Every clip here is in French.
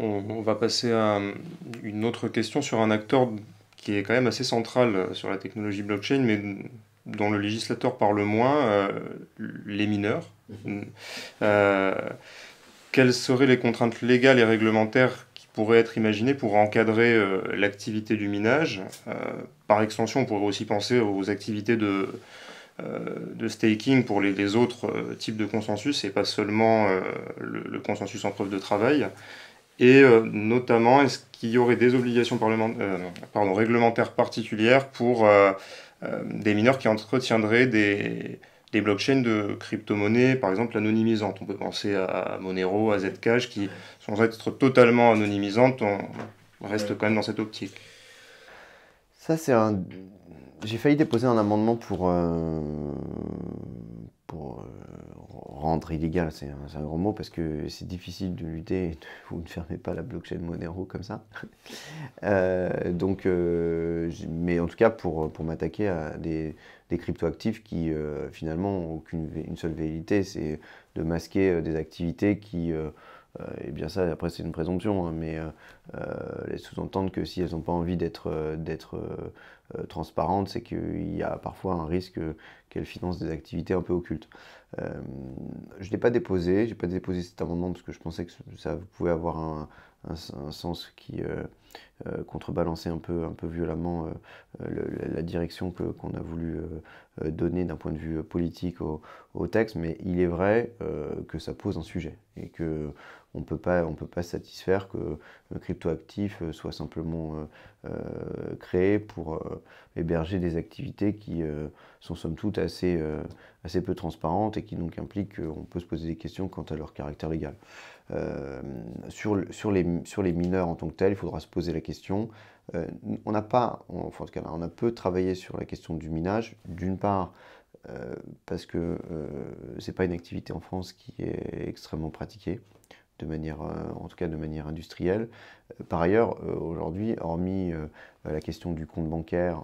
on, va passer à une autre question sur un acteur qui est quand même assez central euh, sur la technologie blockchain, mais dont le législateur parle moins, euh, les mineurs. Mhm. Euh, quelles seraient les contraintes légales et réglementaires qui pourraient être imaginées pour encadrer l'activité du minage Par extension, on pourrait aussi penser aux activités de, staking pour les, autres types de consensus et pas seulement le, consensus en preuve de travail. Et euh, notamment, est-ce qu'il y aurait des obligations euh, pardon, réglementaires particulières pour euh, des mineurs qui entretiendraient des, blockchains de crypto-monnaies, par exemple anonymisantes. On peut penser à Monero, à Zcash, qui, sont être totalement anonymisantes, on reste quand même dans cette optique. Ça, c'est un. J'ai failli déposer un amendement pour. pour rendre illégal, c'est un, grand mot parce que c'est difficile de lutter, vous ne fermez pas la blockchain Monero comme ça. Euh, donc, euh, mais en tout cas, pour, pour m'attaquer à des, des cryptoactifs qui euh, finalement n'ont aucune une seule vérité, c'est de masquer des activités qui. et eh bien ça, après, c'est une présomption, hein, mais laisse sous-entendre que si elles n'ont pas envie d'être euh, transparente, c'est qu'il y a parfois un risque qu'elle finance des activités un peu occultes. Euh, je l'ai pas déposé, j'ai pas déposé cet amendement parce que je pensais que ça pouvait avoir un, sens qui euh, euh, contrebalançait un peu, un peu violemment la direction qu'on a voulu donner d'un point de vue politique au, au, texte, mais il est vrai que ça pose un sujet et que on peut pas on peut pas satisfaire que le euh, cryptoactif euh, soit simplement euh, créé pour héberger des activités qui sont somme toute assez peu transparentes et qui donc impliquent qu'on peut se poser des questions quant à leur caractère légal. sur, les, mineurs en tant que tels, il faudra se poser la question. on n'a pas, en tout cas, on a peu travaillé sur la question du minage. D'une part, parce que ce n'est pas une activité en France qui est extrêmement pratiquée de manière, euh, en tout cas de manière industrielle. Euh, par ailleurs, euh, aujourd'hui, hormis la question du compte bancaire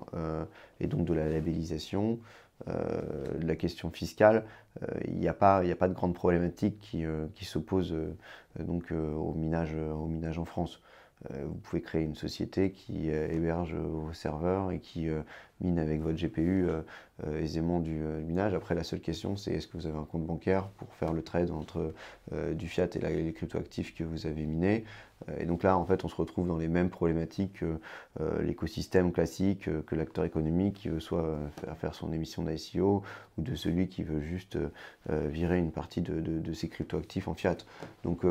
et donc de la labellisation, la question fiscale, il n'y a, pas de grande problématique qui, qui s'oppose donc au au, minage, en France. Euh, vous pouvez créer une société qui euh, héberge vos serveurs et qui euh, mine avec votre GPU aisément du minage. Après, la seule question, c'est est-ce que vous avez un compte bancaire pour faire le trade entre du fiat et les cryptoactifs que vous avez minés Et donc là, en fait, on se retrouve dans les mêmes problématiques que l'écosystème classique, que l'acteur économique qui veut soit faire son émission d'ICO ou de celui qui veut juste virer une partie de, de, de ses cryptoactifs en fiat. Donc,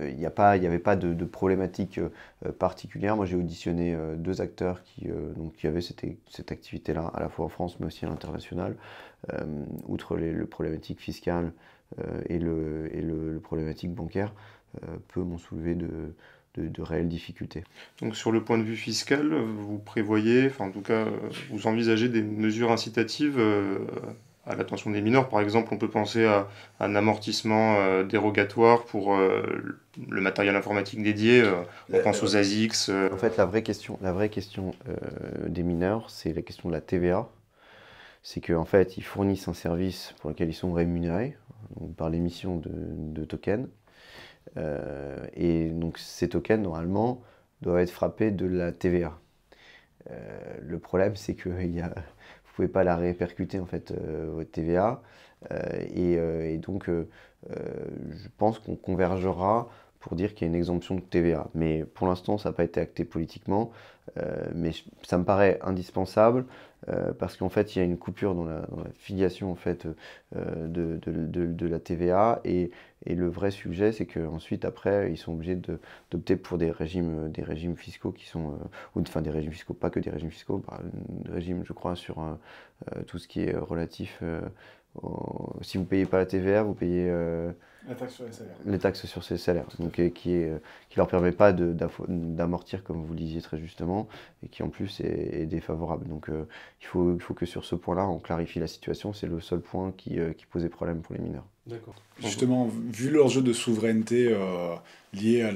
euh, il n'y avait pas de, problématique euh, particulière. Moi, j'ai auditionné euh, deux acteurs qui, donc, qui avaient cette, cette activité-là, à la fois en France, mais aussi à l'international. outre les, le problématique fiscale et, le, et le, problématique bancaire, peu m'ont soulevé de, de, réelles difficultés. Donc sur le point de vue fiscal, vous prévoyez, enfin en tout cas, vous envisagez des mesures incitatives à l'attention des mineurs. Par exemple, on peut penser à, un amortissement euh, dérogatoire pour euh, le matériel informatique dédié. Euh, on pense aux ASICS. En fait, la vraie question, la vraie question des mineurs, c'est la question de la TVA. C'est qu'en en fait, ils fournissent un service pour lequel ils sont rémunérés par l'émission de, de, tokens. et donc, ces tokens, normalement, doivent être frappés de la TVA. le problème, c'est qu'il y a pouvez pas la répercuter en fait votre euh, TVA. Euh, euh, et, donc, je pense qu'on convergera pour dire qu'il y a une exemption de TVA. Mais pour l'instant, ça n'a pas été acté politiquement, mais ça me paraît indispensable euh, parce qu'en fait, il y a une coupure dans la, filiation en fait, euh, de, la TVA. Et, et le vrai sujet, c'est qu'ensuite, après, ils sont obligés d'opter pour des régimes, des régimes fiscaux qui sont. Euh, enfin, des régimes fiscaux, pas que des régimes fiscaux, bah, des régimes, je crois, sur tout ce qui est relatif. si vous payez pas la TVA, vous payez. Les taxe sur les salaires. Les taxes sur ces salaires, euh, qui ne euh, leur permet pas d'amortir, comme vous le disiez très justement, et qui en plus est, défavorable. Donc euh, il, faut, que sur ce point-là, on clarifie la situation. C'est le seul point qui, qui posait problème pour les mineurs. D'accord. Justement, vu leur jeu de souveraineté euh, lié à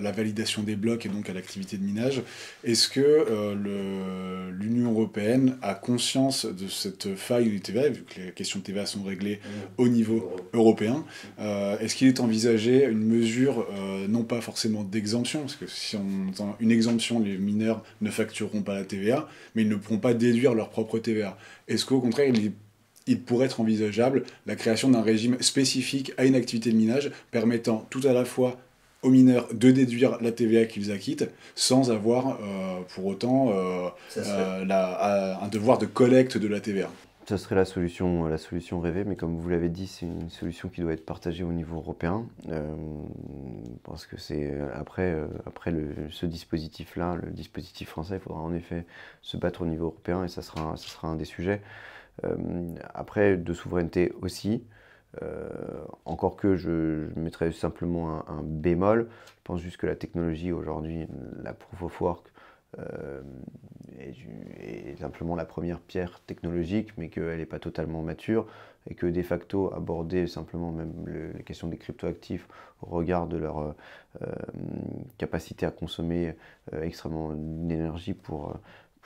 la, validation des blocs et donc à l'activité de minage, est-ce que euh, l'Union européenne a conscience de cette faille du TVA, vu que les questions de TVA sont réglées mmh. au niveau européen euh, Est-ce qu'il est envisagé une mesure, non pas forcément d'exemption, parce que si on entend une exemption, les mineurs ne factureront pas la TVA, mais ils ne pourront pas déduire leur propre TVA. Est-ce qu'au contraire, il est il pourrait être envisageable la création d'un régime spécifique à une activité de minage permettant tout à la fois aux mineurs de déduire la TVA qu'ils acquittent sans avoir euh, pour autant euh, euh, un devoir de collecte de la TVA. Ce serait la solution, la solution rêvée, mais comme vous l'avez dit, c'est une solution qui doit être partagée au niveau européen, parce que c'est après, après ce dispositif-là, le dispositif français, il faudra en effet se battre au niveau européen, et ça sera, ça sera un des sujets. Euh, après, de souveraineté aussi. Euh, encore que je, mettrais simplement un, bémol. Je pense juste que la technologie aujourd'hui, la proof of work, euh, est, simplement la première pierre technologique, mais qu'elle n'est pas totalement mature, et que de facto aborder simplement même la question des cryptoactifs au regard de leur capacité à consommer extrêmement d'énergie pour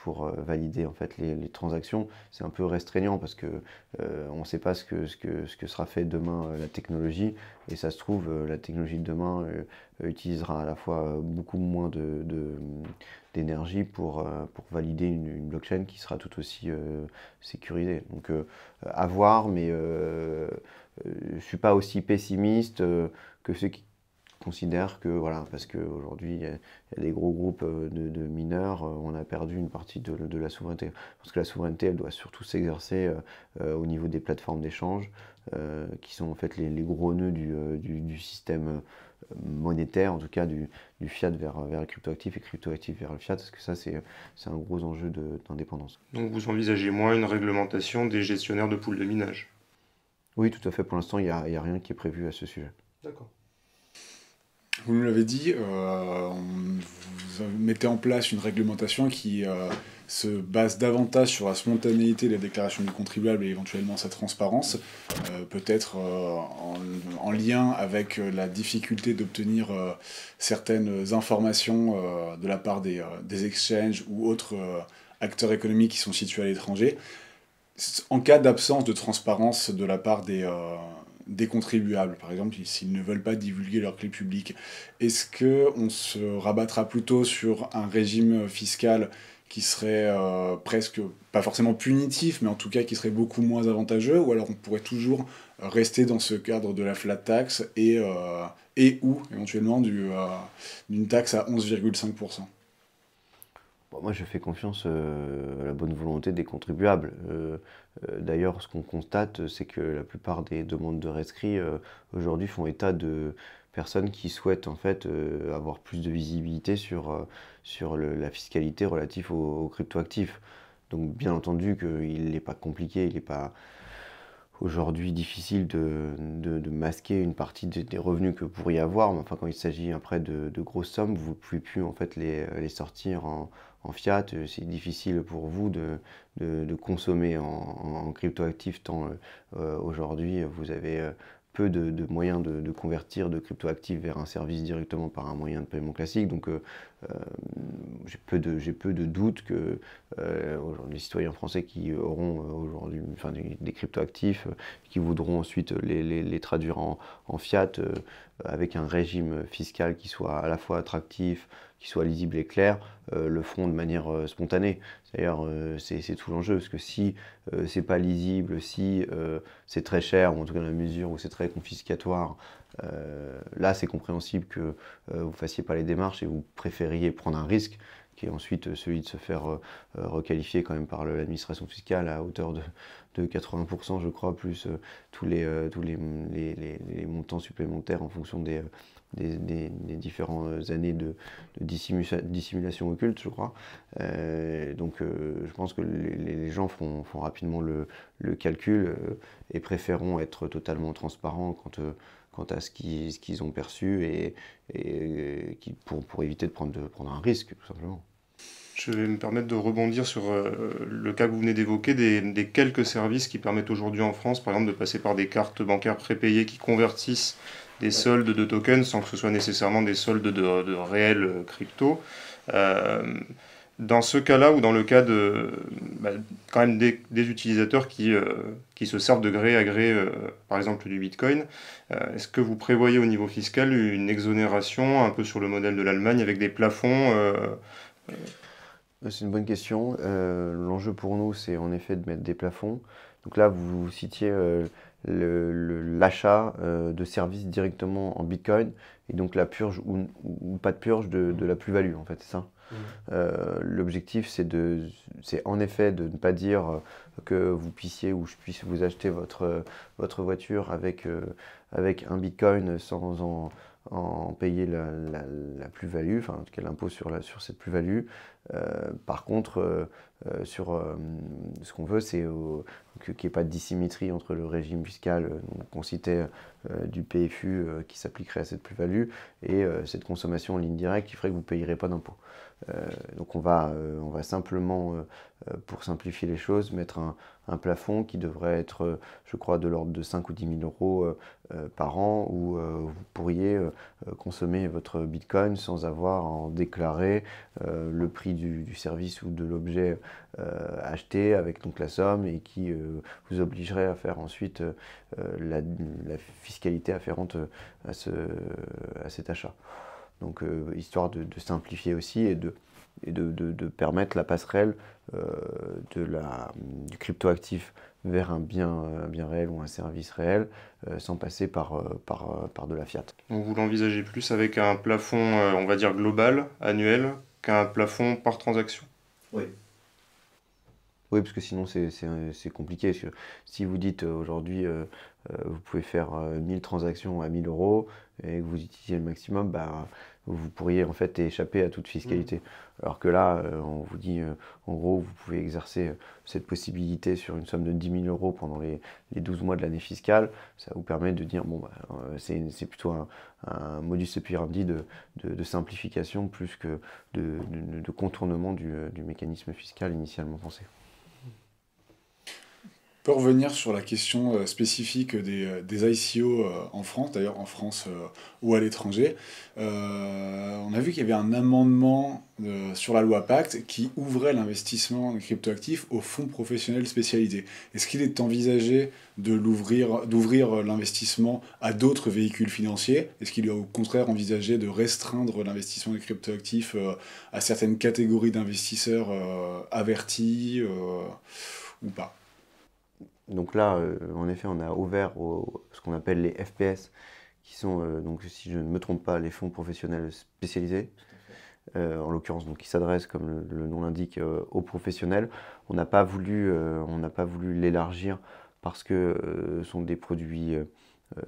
euh, valider en fait les, transactions. C'est un peu restreignant parce que euh, on sait pas ce que, ce, que, ce que sera fait demain euh, la technologie et ça se trouve la technologie de demain utilisera à la fois beaucoup moins de, d'énergie pour, pour valider une, une, blockchain qui sera tout aussi sécurisée. Donc à voir, mais je suis pas aussi pessimiste que ceux qui considère que, voilà, parce qu'aujourd'hui, il y, a des gros groupes euh, de, mineurs, euh, on a perdu une partie de, la souveraineté. Parce que la souveraineté, elle doit surtout s'exercer euh, au niveau des plateformes d'échange, qui sont en fait les, gros nœuds du, système monétaire, en tout cas du, fiat vers, vers le cryptoactif et cryptoactif vers le fiat, parce que ça, c'est un gros enjeu d'indépendance. Donc vous envisagez moins une réglementation des gestionnaires de poules de minage oui, tout à fait. Pour l'instant, il n'y a, rien qui est prévu à ce sujet. D'accord vous nous l'avez dit, euh, on, vous mettez en place une réglementation qui euh, se base davantage sur la spontanéité des déclarations du contribuable et éventuellement sa transparence, euh, peut-être en, lien avec la difficulté d'obtenir certaines informations de la part des, des exchanges ou autres acteurs économiques qui sont situés à l'étranger. En cas d'absence de transparence de la part des, des contribuables, par exemple, s'ils ne veulent pas divulguer leur clés publique Est-ce qu'on se rabattra plutôt sur un régime fiscal qui serait euh, presque, pas forcément punitif, mais en tout cas qui serait beaucoup moins avantageux, ou alors on pourrait toujours rester dans ce cadre de la flat tax et, euh, et ou éventuellement d'une du, euh, d'une taxe à 11,5% bah, moi, je fais confiance euh, à la bonne volonté des contribuables. Euh, euh, d'ailleurs, ce qu'on constate, c'est que la plupart des demandes de rescrit aujourd'hui font état de personnes qui souhaitent en fait avoir plus de visibilité sur, sur la fiscalité relative aux, aux cryptoactifs. Donc, bien entendu qu'il n'est pas compliqué, il n'est pas aujourd'hui difficile de, masquer une partie des, revenus que vous pourriez avoir. Mais enfin, quand il s'agit après de, grosses sommes, vous ne pouvez plus en fait les, sortir en, fiat. C'est difficile pour vous de, consommer en, en actif, tant euh, aujourd'hui vous avez euh, peu de, moyens de, de, convertir de cryptoactifs vers un service directement par un moyen de paiement classique. Donc euh, euh, j'ai peu de j'ai peu de doutes que euh, les citoyens français qui auront euh, aujourd'hui enfin des, cryptoactifs qui voudront ensuite les, les, traduire en, en fiat avec un régime fiscal qui soit à la fois attractif qui soit lisible et clair le feront de manière spontanée d'ailleurs c'est tout l'enjeu parce que si c'est pas lisible si c'est très cher ou en tout cas dans la mesure où c'est très confiscatoire euh, là, c'est compréhensible que euh, vous ne fassiez pas les démarches et vous préfériez prendre un risque qui est ensuite euh, celui de se faire requalifier quand même par l'administration fiscale à hauteur de, 80%, je crois, plus tous, les, tous les, les, montants supplémentaires en fonction des, des, différentes années de, dissimulation occulte, je crois. donc je pense que les, gens font, font rapidement le, le calcul et préféreront être totalement transparents quand quant à ce qu'ils ont perçu et, qui, pour, éviter de prendre, de prendre un risque, tout simplement. Je vais me permettre de rebondir sur euh, le cas que vous venez d'évoquer des, quelques services qui permettent aujourd'hui en France, par exemple, de passer par des cartes bancaires prépayées qui convertissent des soldes de tokens sans que ce soit nécessairement des soldes de, réels euh, crypto. Euh, dans ce cas-là, ou dans le cas de bah, quand même des, utilisateurs qui, euh, qui, se servent de gré à gré, euh, par exemple du Bitcoin, euh, est-ce que vous prévoyez au niveau fiscal une exonération un peu sur le modèle de l'Allemagne avec des plafonds C'est une bonne question. L'enjeu pour nous, c'est en effet de mettre des plafonds. Donc là, vous citiez l'achat de services directement en Bitcoin et donc la purge ou, pas de purge de, de la plus-value en fait, c'est ça euh, l'objectif, c'est en effet de ne pas dire que vous puissiez ou je puisse vous acheter votre, voiture euh, avec, un bitcoin sans en, payer la, plus-value, enfin en tout cas l'impôt sur, sur cette plus-value. Euh, par contre, sur, ce qu'on veut, c'est qu'il n'y ait pas de dissymétrie entre le régime fiscal qu'on citait du PFU qui s'appliquerait à cette plus-value et cette consommation en ligne directe qui ferait que vous ne payerez pas d'impôt. Euh, donc on va, euh, simplement, euh, pour simplifier les choses, mettre un, plafond qui devrait être, je crois, de l'ordre de 5 ou 10 000 euros par an, où vous pourriez consommer votre Bitcoin sans avoir à en déclarer le prix du, service ou de l'objet acheté avec donc la somme et qui vous obligerait à faire ensuite la, fiscalité afférente à cet achat. Donc, euh, histoire de, simplifier aussi et de, permettre la passerelle euh, de la, du cryptoactif vers un bien, réel ou un service réel euh, sans passer par, de la fiat. Donc vous l'envisagez plus avec un plafond, on va dire global, annuel, qu'un plafond par transaction Oui. Oui, parce que sinon c'est compliqué. si vous dites aujourd'hui vous pouvez faire 1000 transactions à 1000 euros et que vous utilisez le maximum, bah, vous pourriez en fait échapper à toute fiscalité. Mm. Alors que là, euh, on vous dit, euh, en gros, vous pouvez exercer euh, cette possibilité sur une somme de 10 000 euros pendant les, les 12 mois de l'année fiscale. Ça vous permet de dire, bon, bah, c'est plutôt un, modus operandi de, simplification plus que de, contournement du, du mécanisme fiscal initialement pensé. Pour revenir sur la question euh, spécifique des, euh, des ICO euh, en France, d'ailleurs en France ou à l'étranger. on a vu qu'il y avait un amendement sur la loi Pacte qui ouvrait l'investissement cryptoactifs aux fonds professionnels spécialisés. Est-ce qu'il est envisagé de l'ouvrir, d'ouvrir l'investissement à d'autres véhicules financiers Est-ce qu'il est au contraire envisagé de restreindre l'investissement des cryptoactifs à certaines catégories d'investisseurs avertis ou pas donc là, euh, en effet, on a ouvert ce qu'on appelle les FPS, qui sont, euh, donc, si je ne me trompe pas, les fonds professionnels spécialisés, euh, en l'occurrence, donc, qui s'adressent, comme le, nom l'indique, aux professionnels. On n'a pas voulu, l'élargir parce que ce sont des produits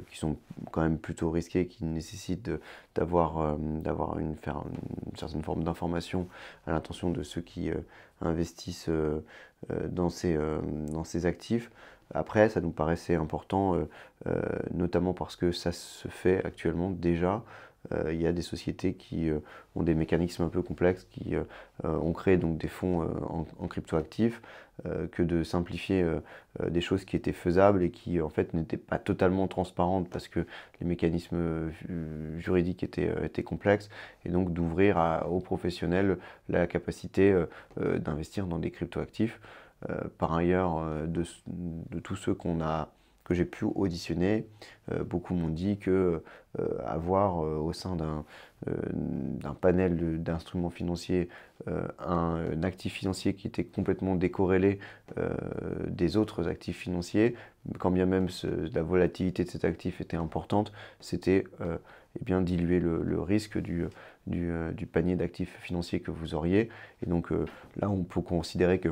qui sont quand même plutôt risqués, qui nécessitent d'avoir une, certaine forme d'information à l'intention de ceux qui investissent dans ces actifs. Après, ça nous paraissait important, euh, euh, notamment parce que ça se fait actuellement déjà. Euh, il y a des sociétés qui ont des mécanismes un peu complexes, qui ont créé donc des fonds en, cryptoactifs, que de simplifier des choses qui étaient faisables et qui en fait n'étaient pas totalement transparentes parce que les mécanismes juridiques étaient, complexes et donc d'ouvrir aux professionnels la capacité d'investir dans des cryptoactifs. actifs euh, par ailleurs, euh, de, tous ceux qu'on a que j'ai pu auditionner, euh, beaucoup m'ont dit que avoir au sein d'un panel d'instruments financiers un, actif financier qui était complètement décorrélé des autres actifs financiers, quand bien même la volatilité de cet actif était importante, c'était eh bien diluer le, risque du panier d'actifs financiers que vous auriez. Et donc là, on peut considérer que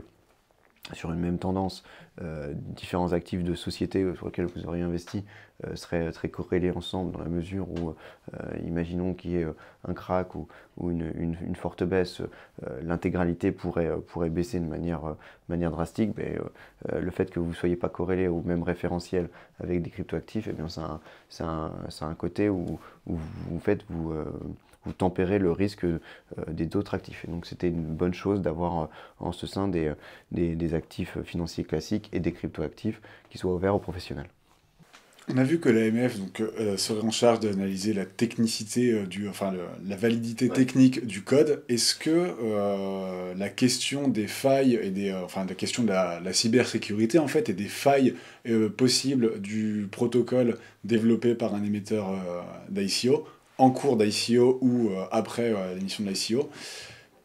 sur une même tendance euh, différents actifs de société sur lesquels vous auriez investi euh, seraient très corrélés ensemble dans la mesure où, euh, imaginons qu'il y ait un crack ou, une, forte baisse, l'intégralité pourrait, pourrait baisser de manière, manière drastique. Mais, le fait que vous ne soyez pas corrélé au même référentiel avec des cryptoactifs, et eh bien, c'est un, côté où, vous, faites vous vous tempérez le risque des autres actifs. donc c'était une bonne chose d'avoir en ce sein des, des, actifs financiers classiques et des cryptoactifs qui soient ouverts aux professionnels. On a vu que l'AMF euh, serait en charge d'analyser la technicité euh, enfin la validité technique du code. Est-ce que euh, la question des failles et des, enfin la question de la, la, cybersécurité en fait et des failles possibles du protocole développé par un émetteur d'ICO en cours d'ICO ou après l'émission de l'ICO,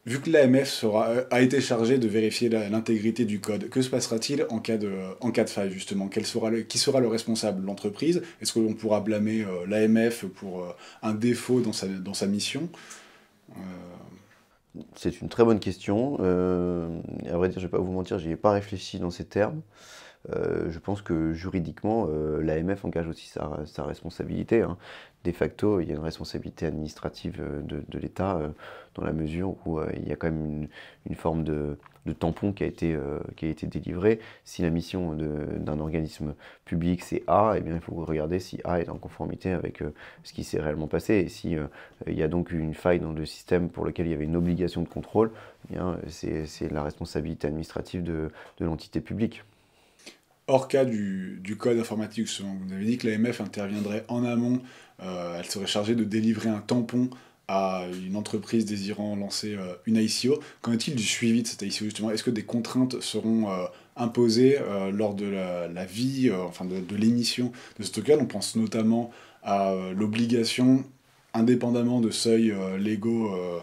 Vu que l'AMF euh, a été chargée de vérifier l'intégrité du code, que se passera-t-il en, cas de, euh, en cas de faille justement Quel sera Qui sera le responsable L'entreprise Est-ce que l'on pourra blâmer euh, l'AMF pour un défaut dans sa, dans sa mission C'est une très bonne question. à vrai dire, je ne vais pas vous mentir, je n'y ai pas réfléchi dans ces termes. je pense que juridiquement, l'AMF engage aussi sa, responsabilité. Hein de facto, il y a une responsabilité administrative euh, de, l'État euh, dans la mesure où euh, il y a quand même une, forme de, tampon qui a été, qui a été délivré. Si la mission d'un organisme public c'est A, eh bien, il faut regarder si A est en conformité avec ce qui s'est réellement passé. Et si il y a donc une faille dans le système pour lequel il y avait une obligation de contrôle, eh c'est la responsabilité administrative de, l'entité publique. Hors cas du, code informatique, vous avez dit que l'AMF interviendrait en amont euh, elle serait chargée de délivrer un tampon à une entreprise désirant lancer euh, une ICO. Qu'en est-il du suivi de cette ICO justement Est-ce que des contraintes seront euh, imposées lors de la, vie, enfin de, de l'émission de ce token On pense notamment à l'obligation indépendamment de seuils euh, légaux euh,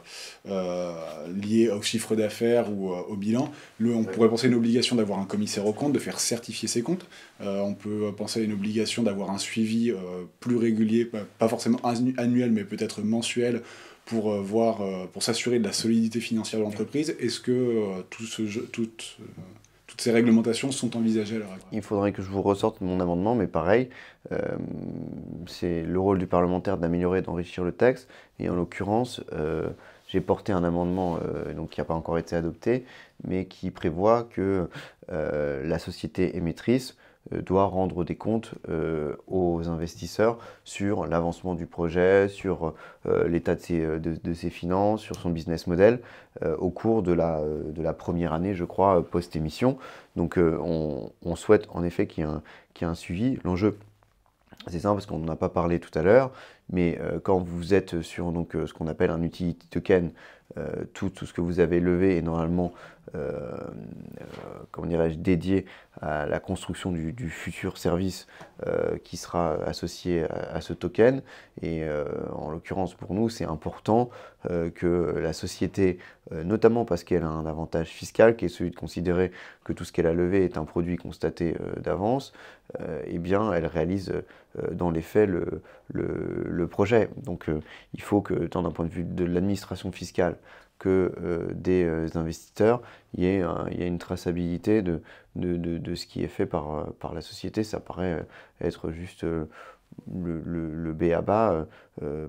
euh, liés au chiffre d'affaires ou au bilan. on pourrait penser à une obligation d'avoir un commissaire aux comptes, de faire certifier ses comptes. on peut penser à une obligation d'avoir un suivi plus régulier, pas forcément annuel, mais peut-être mensuel pour voir, pour s'assurer de la solidité financière de l'entreprise. Est-ce que tout ce jeu, toutes ces réglementations sont envisagées à l'heure actuelle. Il faudrait que je vous ressorte mon amendement, mais pareil, euh, c'est le rôle du parlementaire d'améliorer et d'enrichir le texte. Et en l'occurrence, euh, j'ai porté un amendement euh, qui n'a pas encore été adopté, mais qui prévoit que la société émettrice euh, doit rendre des comptes euh, aux investisseurs sur l'avancement du projet, sur euh, l'état de ses, finances, sur son business model au cours de la, première année, je crois, post-émission. Donc on, souhaite en effet qu'il y ait un, suivi. L'enjeu, c'est ça parce qu'on n'en a pas parlé tout à l'heure, mais quand vous êtes sur donc, ce qu'on appelle un utility token, tout, ce que vous avez levé est normalement euh, euh, comment dirais-je, dédié à la construction du, futur service euh, qui sera associé à, ce token. Et en l'occurrence pour nous, c'est important que la société, notamment parce qu'elle a un avantage fiscal qui est celui de considérer que tout ce qu'elle a levé est un produit constaté d'avance, et eh bien elle réalise dans les faits le, le projet. Donc il faut que, tant d'un point de vue de l'administration fiscale, que euh, des euh, investisseurs, il y, a une traçabilité de, ce qui est fait par, euh, par la société. Ça paraît être juste le, B à bas,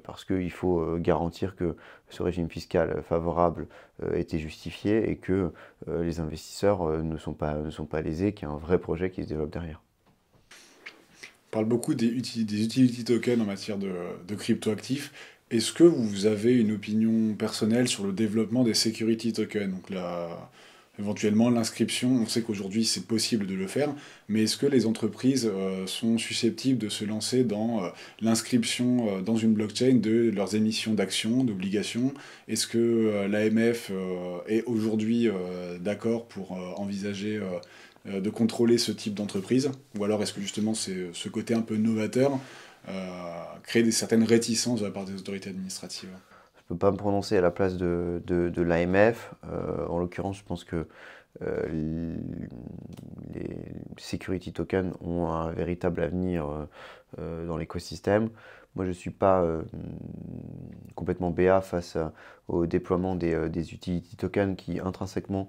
parce qu'il faut garantir que ce régime fiscal favorable était justifié et que les investisseurs ne, sont pas, ne sont pas lésés, qu'il y a un vrai projet qui se développe derrière. On parle beaucoup des, des utility tokens en matière de, cryptoactifs. Est-ce que vous avez une opinion personnelle sur le développement des security tokens Donc éventuellement l'inscription, on sait qu'aujourd'hui c'est possible de le faire, mais est-ce que les entreprises euh, sont susceptibles de se lancer dans euh, l'inscription euh, dans une blockchain de leurs émissions d'actions, d'obligations Est-ce que l'AMF est aujourd'hui d'accord pour envisager de contrôler ce type d'entreprise Ou alors est-ce que justement c'est ce côté un peu novateur euh, créer des, certaines réticences de la part des autorités administratives je ne peux pas me prononcer à la place de, de, l'AMF. Euh, en l'occurrence, je pense que euh, les security tokens ont un véritable avenir dans l'écosystème. Moi, je ne suis pas euh, complètement BA face euh, au déploiement des, euh, des, utility tokens qui, intrinsèquement,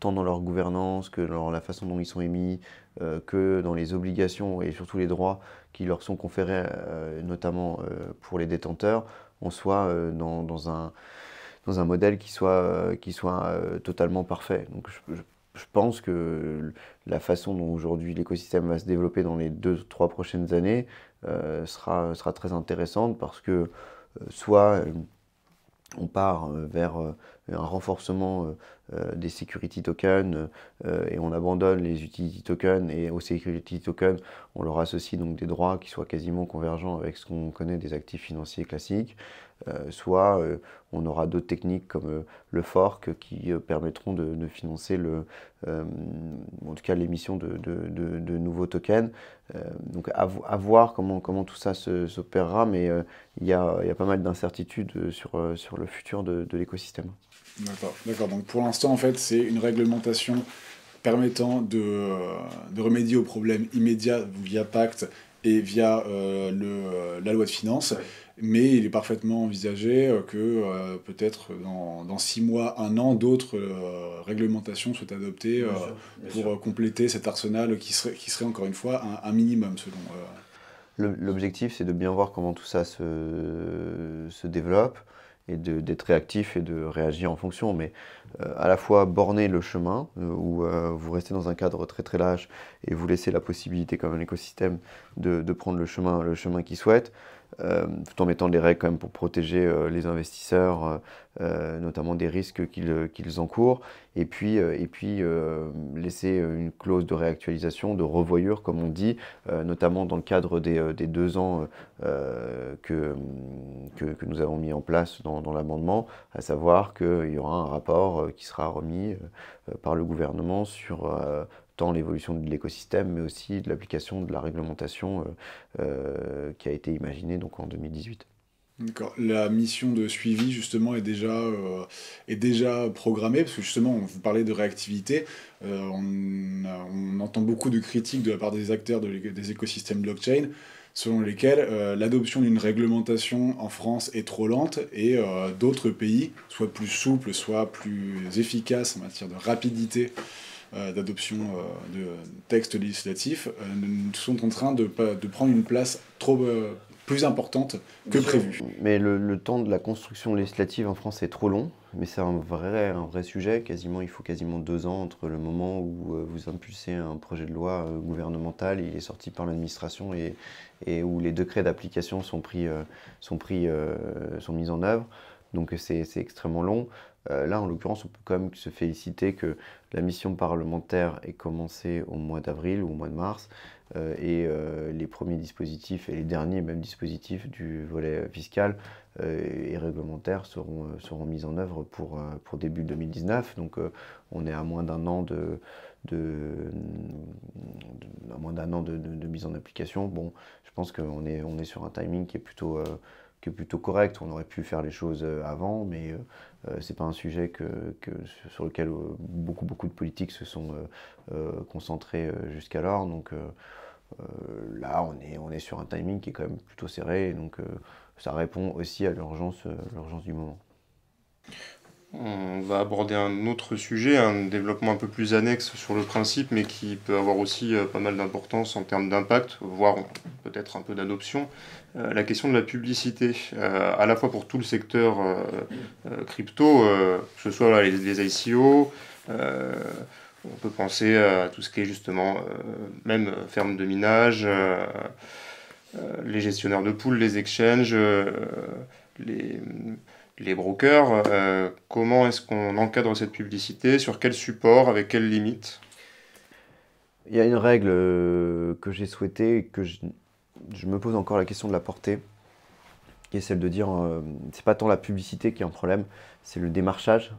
tant dans leur gouvernance que dans la façon dont ils sont émis, que dans les obligations et surtout les droits qui leur sont conférés, notamment pour les détenteurs, on soit dans, un, modèle qui soit, totalement parfait. Donc, je, pense que la façon dont aujourd'hui l'écosystème va se développer dans les deux, trois prochaines années, euh, sera, très intéressante parce que euh, soit euh, on part vers un renforcement euh, des security tokens euh, et on abandonne les utility tokens et aux security tokens on leur associe donc des droits qui soient quasiment convergents avec ce qu'on connaît des actifs financiers classiques. Euh, soit on aura d'autres techniques comme le fork qui permettront de, financer le, en tout cas l'émission de, nouveaux tokens. donc à, voir comment, comment tout ça s'opérera, mais il y a, pas mal d'incertitudes sur, sur le futur de l'écosystème. D'accord, d'accord. Donc pour l'instant, en fait, c'est une réglementation permettant de, euh, remédier aux problèmes immédiats via pacte et via euh, euh, la loi de finances. Mais il est parfaitement envisagé que peut-être dans, six mois, un an, d'autres réglementations soient adoptées pour compléter cet arsenal qui serait, qui serait encore une fois un, minimum selon. L'objectif, c'est de bien voir comment tout ça se développe et d'être réactif et de réagir en fonction, mais euh, à la fois borner le chemin, ou euh, où euh, vous restez dans un cadre très très lâche et vous laissez la possibilité comme un écosystème de, prendre le chemin, le chemin qu'il souhaite, euh, tout en mettant des règles quand même pour protéger euh, les investisseurs, euh, notamment des risques qu'ils encourent, et puis, et puis laisser une clause de réactualisation, de revoyure, comme on dit, notamment dans le cadre des, deux ans que, que, nous avons mis en place dans l'amendement, à savoir qu'il y aura un rapport qui sera remis par le gouvernement sur l'évolution de l'écosystème, mais aussi de l'application de la réglementation euh, euh, qui a été imaginée donc, en 2018. La mission de suivi, justement, est déjà, euh, est déjà programmée, parce que justement, vous parlez de réactivité. on, entend beaucoup de critiques de la part des acteurs des écosystèmes blockchain, selon lesquels l'adoption d'une réglementation en France est trop lente et d'autres pays, soit plus souples, soit plus efficaces en matière de rapidité euh, d'adoption euh, de textes législatifs euh, sont en train de, de prendre une place trop plus importante que prévu. Mais le, temps de la construction législative en France est trop long, mais c'est un vrai, un vrai sujet. Quasiment, il faut quasiment deux ans entre le moment où vous impulsez un projet de loi gouvernemental, il est sorti par l'administration et, et, où les décrets d'application sont pris, sont pris, sont mis en œuvre. Donc c'est extrêmement long. Euh, là, en l'occurrence, on peut quand même se féliciter que la mission parlementaire ait commencé au mois d'avril ou au mois de mars, euh, et euh, les premiers dispositifs et les derniers même dispositifs du volet fiscal et réglementaire seront, mis en œuvre pour, début 2019. Donc on est à moins d'un an de, moins d'un an de, mise en application. Bon, je pense qu'on est, on est sur un timing qui est plutôt qui est plutôt correct. On aurait pu faire les choses avant, mais euh, c'est pas un sujet que, sur lequel euh, beaucoup, beaucoup de politiques se sont euh, concentrés jusqu'alors. Donc là, on est, on est sur un timing qui est quand même plutôt serré. donc ça répond aussi à l'urgence du moment. On va aborder un autre sujet, un développement un peu plus annexe sur le principe, mais qui peut avoir aussi euh, pas mal d'importance en termes d'impact, voire peut-être un peu d'adoption. Euh, la question de la publicité, euh, à la fois pour tout le secteur crypto, que ce soit les, les, ICO, on peut penser à tout ce qui est justement même ferme de minage, les gestionnaires de poules, les exchanges, les les brokers, euh, comment est-ce qu'on encadre cette publicité, sur quel support, avec quelles limites Il y a une règle euh, que j'ai souhaitée, que je, me pose encore la question de la portée, qui est celle de dire, euh, c'est pas tant la publicité qui est un problème, c'est le démarchage.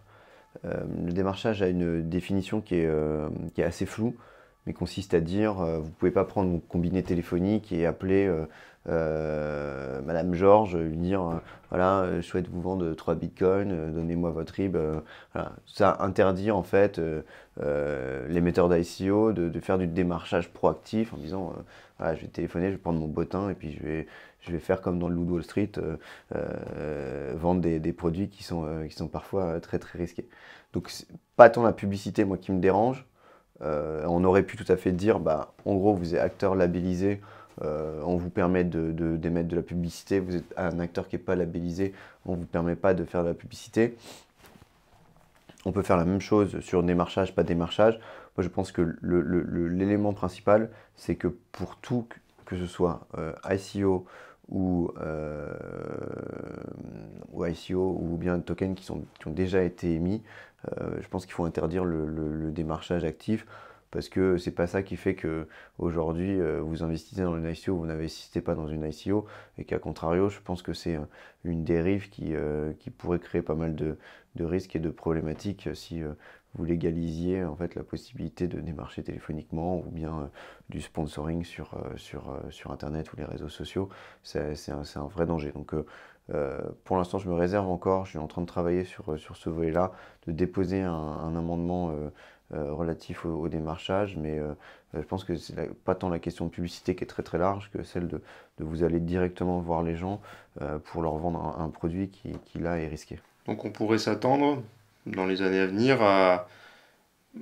le démarchage a une définition qui est, assez floue, mais consiste à dire, vous pouvez pas prendre mon combiné téléphonique et appeler... Euh, Madame Georges, euh, lui dire euh, voilà, je souhaite vous vendre 3 bitcoins, donnez-moi votre RIB. Ça interdit en fait l'émetteur d'ICO de, faire du démarchage proactif en disant voilà, je vais téléphoner, je vais prendre mon bottin et puis je vais, je vais faire comme dans le Loup Wall Street, vendre des, des, produits qui sont, qui sont parfois très très risqués. Donc, pas tant la publicité, moi, qui me dérange. on aurait pu tout à fait dire bah, en gros, vous êtes acteur labellisé euh, on vous permet d'émettre de, démettre de, la publicité, vous êtes un acteur qui n'est pas labellisé, on ne vous permet pas de faire de la publicité. On peut faire la même chose sur démarchage, pas démarchage. Moi, je pense que l'élément principal, c'est que pour tout, que ce soit euh, ICO ou, euh, ICO ou bien tokens qui, ont déjà été émis, je pense qu'il faut interdire le démarchage actif parce que c'est pas ça qui fait que aujourd'hui euh, vous investissez dans une ICO, vous n'investissez pas dans une ICO, et qu'à contrario, je pense que c'est euh, une dérive qui, euh, qui, pourrait créer pas mal de, risques et de problématiques si vous légalisiez en fait la possibilité de démarcher téléphoniquement ou bien du sponsoring sur, sur, sur internet ou les réseaux sociaux, c'est un, vrai danger. Donc pour l'instant je me réserve encore, je suis en train de travailler sur, sur ce volet-là, de déposer un amendement euh, relatif au, démarchage, mais euh, je pense que c'est pas tant la question de publicité qui est très très large que celle de, vous aller directement voir les gens euh, pour leur vendre un, produit qui, là est risqué. Donc on pourrait s'attendre dans les années à venir à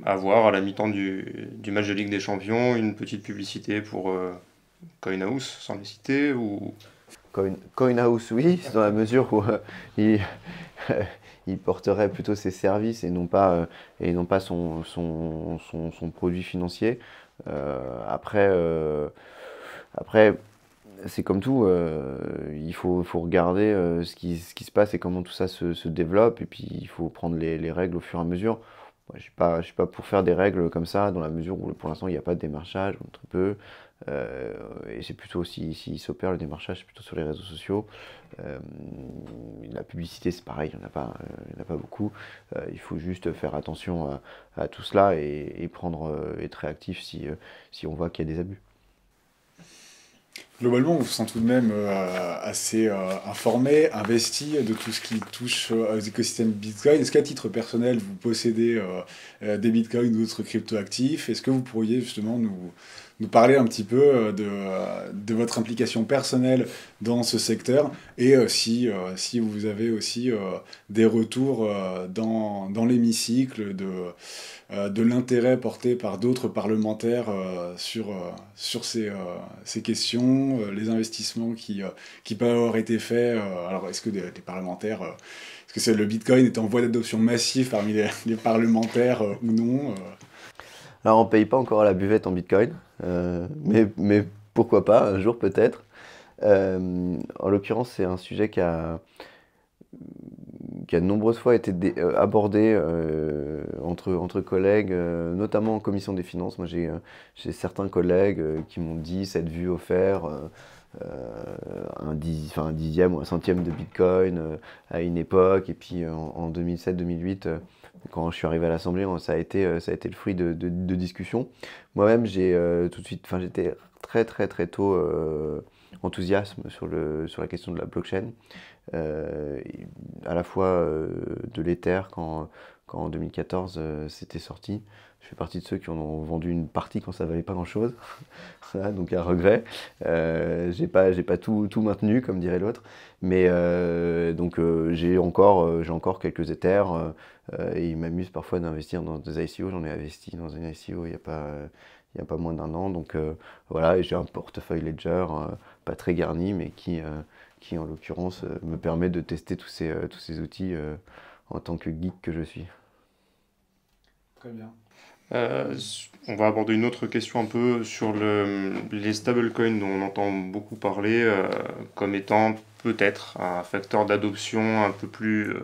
avoir à la mi-temps du, du, match de Ligue des Champions une petite publicité pour euh, Coinhouse, sans les citer ou... Coin, Coinhouse, oui, dans la mesure où il, il porterait plutôt ses services et non pas, euh, et non pas son, son, produit financier. Euh, après, euh, après c'est comme tout, il faut, regarder ce qui, ce, qui, se passe et comment tout ça se, développe, et puis il faut prendre les règles au fur et à mesure je suis pas, suis pas pour faire des règles comme ça, dans la mesure où pour l'instant il n'y a pas de démarchage, ou très peu. Euh, et c'est plutôt s'il s'opère le démarchage, c'est plutôt sur les réseaux sociaux. Euh, la publicité, c'est pareil, il n'y en, euh, en, a pas beaucoup. il faut juste faire attention à, tout cela et, et prendre, être réactif si, si on voit qu'il y a des abus. Globalement, on se sent tout de même euh, assez euh, informé, investi de tout ce qui touche euh, aux écosystèmes Bitcoin. Est-ce qu'à titre personnel, vous possédez des Bitcoins ou d'autres actifs Est-ce que vous pourriez justement nous, nous parler un petit peu euh, de, euh, de votre implication personnelle dans ce secteur et euh, si, si vous avez aussi des retours dans, dans l'hémicycle de, de l'intérêt porté par d'autres parlementaires sur, sur ces, ces questions, les investissements qui, qui peuvent avoir été faits. Alors, est-ce que des, parlementaires est-ce que le Bitcoin est en voie d'adoption massive parmi les, parlementaires ou non alors on ne paye pas encore à la buvette en Bitcoin, euh, mais, pourquoi pas, un jour peut-être. Euh, en l'occurrence, c'est un sujet qui a, qui a de nombreuses fois été euh, abordé entre, entre collègues, notamment en commission des finances. Moi, j'ai certains collègues qui m'ont dit cette vue offert, un, dixième ou un centième de Bitcoin à une époque, et puis en 2007-2008, quand je suis arrivé à l'Assemblée, ça, a été, euh, ça a été le fruit de, discussions. Moi-même, j'ai euh, tout de suite, enfin, j'étais très très très tôt euh, enthousiasme sur, le, sur la question de la blockchain, euh, à la fois de l'Ether quand, quand en 2014 c'était sorti, je fais partie de ceux qui en ont vendu une partie quand ça valait pas grand-chose, donc un regret. Euh, j'ai pas, j'ai pas tout, tout maintenu, comme dirait l'autre, mais euh, donc euh, j'ai encore, euh, j'ai encore quelques Ethers. et il m'amuse parfois d'investir dans des ICO. J'en ai investi dans une ICO il n'y a pas, il y a pas moins d'un an, donc voilà. j'ai un portefeuille Ledger, pas très garni, mais qui, qui en l'occurrence me permet de tester tous ces, tous ces outils en tant que geek que je suis. Très bien. Euh, on va aborder une autre question un peu sur le, les stablecoins dont on entend beaucoup parler euh, comme étant peut-être un facteur d'adoption un peu plus euh,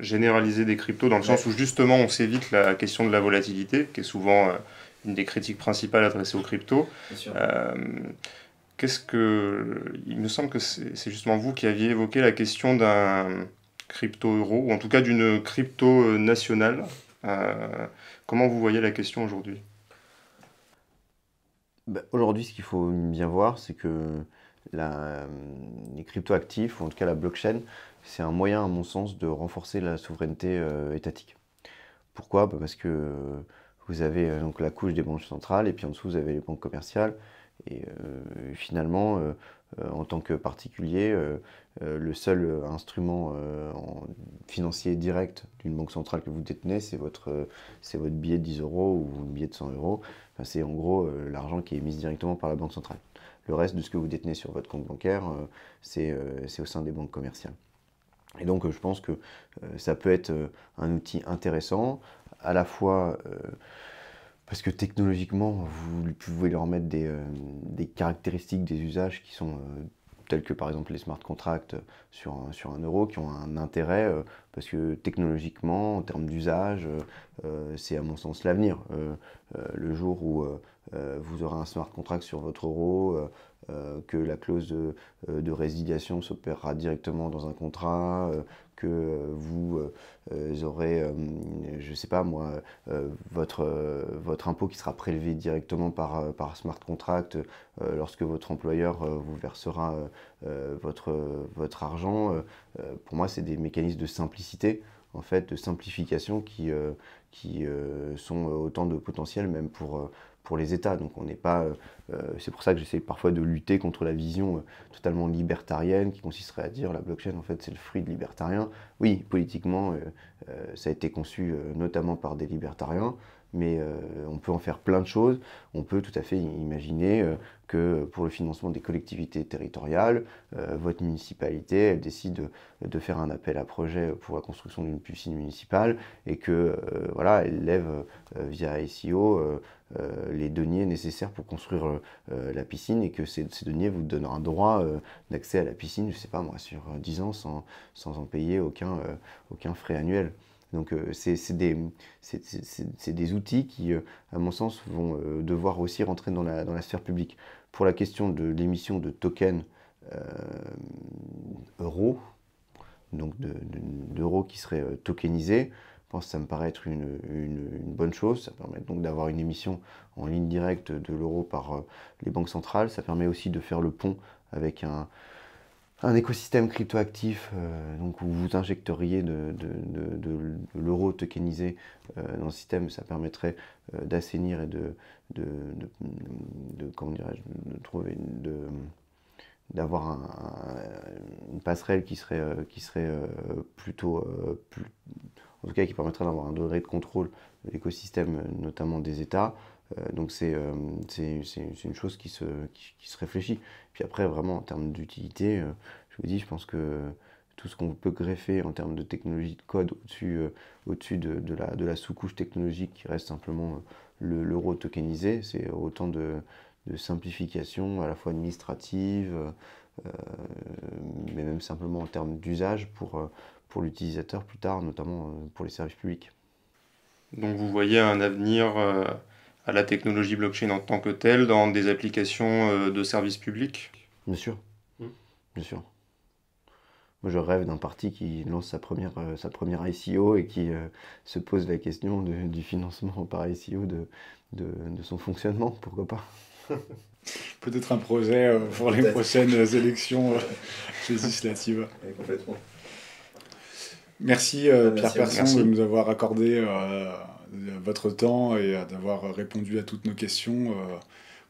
généralisé des cryptos, dans le sens où justement on s'évite la question de la volatilité, qui est souvent une des critiques principales adressées aux cryptos. Qu'est-ce que... Il me semble que c'est justement vous qui aviez évoqué la question d'un crypto euro, ou en tout cas d'une crypto nationale. Comment vous voyez la question aujourd'hui bah, Aujourd'hui, ce qu'il faut bien voir, c'est que la, les cryptoactifs, ou en tout cas la blockchain, c'est un moyen, à mon sens, de renforcer la souveraineté euh, étatique. Pourquoi bah, Parce que vous avez euh, donc la couche des banques centrales, et puis en dessous, vous avez les banques commerciales. Et euh, finalement, euh, en tant que particulier, euh, euh, le seul instrument financier direct d'une banque centrale que vous détenez, c'est votre, c'est votre billet de 10 euros ou un billet de 100 euros. c'est en gros l'argent qui est mis directement par la banque centrale. Le reste de ce que vous détenez sur votre compte bancaire, c'est au sein des banques commerciales. Et donc je pense que ça peut être un outil intéressant, à la fois parce que technologiquement, vous pouvez leur mettre euh, des, caractéristiques, des usages qui sont euh, tels que par exemple les smart contracts sur un, sur un euro, qui ont un intérêt, euh, parce que technologiquement, en termes d'usage, c'est à mon sens l'avenir. le jour où vous aurez un smart contract sur votre euro, que la clause de résiliation s'opérera directement dans un contrat, que euh, vous euh, euh, aurez, je ne sais pas moi, votre, votre impôt qui sera prélevé directement par, par smart contract lorsque votre employeur vous versera votre, votre argent. pour moi, c'est des mécanismes de simplicité en fait, de simplification qui, qui sont autant de potentiel même pour, pour les États. Donc on n'est pas. Euh, euh, c'est pour ça que j'essaie parfois de lutter contre la vision euh, totalement libertarienne qui consisterait à dire la blockchain en fait c'est le fruit de libertariens. Oui, politiquement ça a été conçu notamment par des libertariens mais euh, on peut en faire plein de choses. On peut tout à fait imaginer euh, que pour le financement des collectivités territoriales, euh, votre municipalité elle décide de, faire un appel à projet pour la construction d'une piscine municipale et que voilà, elle lève via SEO les deniers nécessaires pour construire la piscine et que ces, deniers vous donnent un droit d'accès à la piscine, je ne sais pas moi, sur 10 ans sans, en payer aucun frais annuel. Donc euh, c'est des, outils qui, euh, à mon sens, vont euh, devoir aussi rentrer dans la, dans la sphère publique. Pour la question de l'émission de tokens euros, donc d'euros qui seraient tokenisés, que ça me paraît être une bonne chose. Ça permet donc d'avoir une émission en ligne directe de l'euro par les banques centrales. Ça permet aussi de faire le pont avec un, un écosystème cryptoactif euh, donc où vous injecteriez de, l'euro tokenisé euh, dans le système, ça permettrait euh, d'assainir et de, comment de trouver d'avoir une passerelle qui serait, plutôt en tout cas qui permettrait d'avoir un degré de contrôle de l'écosystème, notamment des États. Euh, donc euh, c'est une chose qui se, qui, se, réfléchit. Puis après, vraiment, en termes d'utilité, euh, je vous dis, je pense que tout ce qu'on peut greffer en termes de technologie de code au-dessus au de, de, la, de la sous-couche technologique qui reste simplement l'euro tokenisé, c'est autant de, de, simplification à la fois administrative, mais même simplement en termes d'usage pour, pour l'utilisateur plus tard, notamment pour les services publics. Donc vous voyez un avenir à la technologie blockchain en tant que telle dans des applications euh, de services publics Bien sûr. Hmm. Bien sûr. Moi, je rêve d'un parti qui lance sa première, euh, sa première ICO et qui euh, se pose la question du financement par ICO de, de, son fonctionnement, pourquoi pas Peut-être un projet pour les prochaines élections législatives. Merci Pierre Persson de nous avoir accordé votre temps et euh, d'avoir répondu à toutes nos questions euh,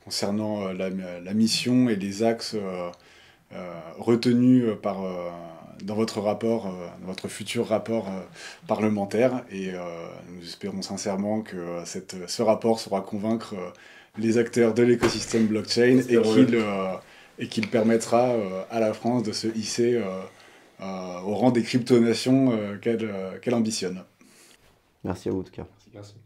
concernant euh, la, mission et les axes retenus par, dans votre rapport, dans votre futur rapport parlementaire. Et nous espérons sincèrement que cette, ce rapport saura convaincre les acteurs de l'écosystème blockchain et qu'il et qu'il permettra à la France de se hisser au rang des crypto-nations qu'elle qu ambitionne. Merci à vous en tout cas. lassen.